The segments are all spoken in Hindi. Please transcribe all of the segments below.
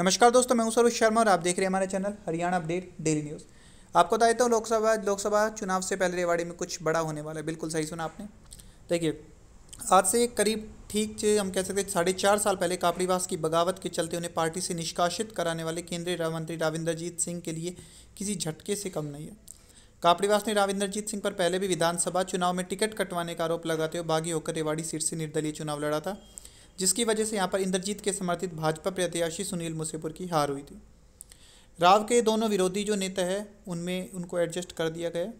नमस्कार दोस्तों मैं हूं सरोज शर्मा और आप देख रहे हैं हमारे channel Haryana update daily news आपको बता देता हूँ लोकसभा लोकसभा चुनाव से पहले रेवाड़ी में कुछ बड़ा होने वाला है बिल्कुल सही सुना आपने देखिए आज से करीब ठीक से हम कह सकते हैं साढ़े चार साल पहले कापड़ीवास की बगावत के चलते उन्हें पार्टी से निष्कासित कराने वाले केंद्रीय मंत्री राविंद्रजीत सिंह के लिए किसी झटके से कम नहीं है कापड़ीवास ने राविंद्रजीत सिंह पर पहले भी विधानसभा चुनाव में टिकट कटवाने का आरोप लगाते हुए बागी होकर रेवाड़ी सीट से निर्दलीय चुनाव लड़ा था जिसकी वजह से यहाँ पर इंद्रजीत के समर्थित भाजपा प्रत्याशी सुनील मुसेपुर की हार हुई थी राव के दोनों विरोधी जो नेता है उनमें उनको एडजस्ट कर दिया गया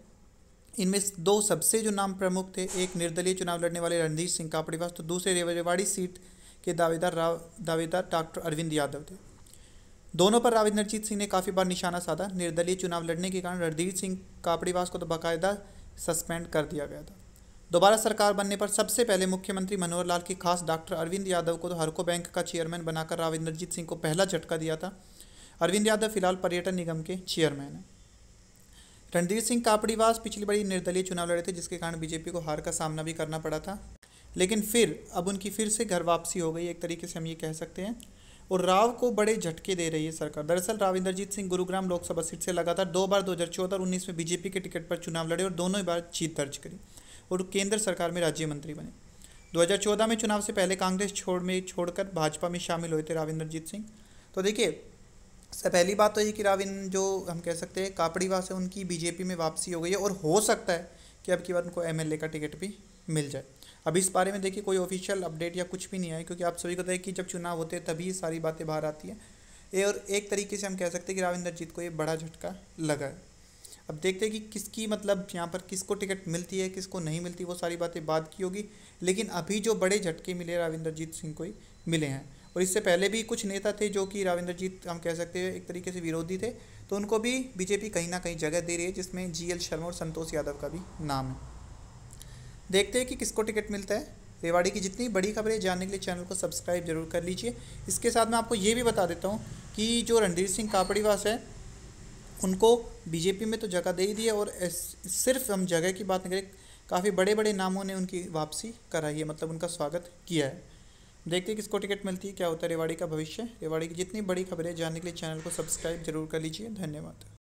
इनमें दो सबसे जो नाम प्रमुख थे एक निर्दलीय चुनाव लड़ने वाले रणधीर सिंह कापड़ीवास तो दूसरे रेवाड़ी सीट के दावेदार राव दावेदार डॉक्टर अरविंद यादव थे दोनों पर राव इंद्रजीत सिंह ने काफ़ी बार निशाना साधा निर्दलीय चुनाव लड़ने के कारण रणधीर सिंह कापड़ीवास को तो बाकायदा सस्पेंड कर दिया गया था दोबारा सरकार बनने पर सबसे पहले मुख्यमंत्री मनोहर लाल की खास डॉक्टर अरविंद यादव को तो हरको बैंक का चेयरमैन बनाकर राव इंद्रजीत सिंह को पहला झटका दिया था अरविंद यादव फिलहाल पर्यटन निगम के चेयरमैन हैं रणधीर सिंह कापड़ीवास पिछली बड़ी निर्दलीय चुनाव लड़े थे जिसके कारण बीजेपी को हार का सामना भी करना पड़ा था लेकिन फिर अब उनकी फिर से घर वापसी हो गई एक तरीके से हम ये कह सकते हैं और राव को बड़े झटके दे रही है सरकार दरअसल राव इंद्रजीत सिंह गुरुग्राम लोकसभा सीट से लगातार दो बार दो हज़ार चौदह उन्नीस में बीजेपी के टिकट पर चुनाव लड़े और दोनों ही बार जीत दर्ज करी और केंद्र सरकार में राज्य मंत्री बने 2014 में चुनाव से पहले कांग्रेस छोड़ में छोड़कर भाजपा में शामिल हुए थे राविंद्रजीत सिंह तो देखिए पहली बात तो ये कि राविंद जो हम कह सकते हैं कापड़ीवा से उनकी बीजेपी में वापसी हो गई है और हो सकता है कि अब की बार उनको एम का टिकट भी मिल जाए अब इस बारे में देखिए कोई ऑफिशियल अपडेट या कुछ भी नहीं आया क्योंकि आप सभी को तय कि जब चुनाव होते हैं तभी सारी बातें बाहर आती हैं और एक तरीके से हम कह सकते हैं कि राविंद्र जीत को ये बड़ा झटका लगा है अब देखते हैं कि किसकी मतलब यहाँ पर किसको टिकट मिलती है किसको नहीं मिलती वो सारी बातें बात की होगी लेकिन अभी जो बड़े झटके मिले रविंद्रजीत सिंह को ही मिले हैं और इससे पहले भी कुछ नेता थे जो कि रविंद्रजीत हम कह सकते हैं एक तरीके से विरोधी थे तो उनको भी बीजेपी कहीं ना कहीं जगह दे रही है जिसमें जी शर्मा और संतोष यादव का भी नाम है देखते हैं कि किसको टिकट मिलता है रेवाड़ी की जितनी बड़ी खबरें जानने के लिए चैनल को सब्सक्राइब जरूर कर लीजिए इसके साथ मैं आपको ये भी बता देता हूँ कि जो रणधीर सिंह कापड़ीवास है उनको बीजेपी में तो जगह दे ही दी है और सिर्फ हम जगह की बात करें काफ़ी बड़े बड़े नामों ने उनकी वापसी कराई है मतलब उनका स्वागत किया है देखते हैं किसको टिकट मिलती है क्या होता है रेवाड़ी का भविष्य रेवाड़ी की जितनी बड़ी खबरें जानने के लिए चैनल को सब्सक्राइब जरूर कर लीजिए धन्यवाद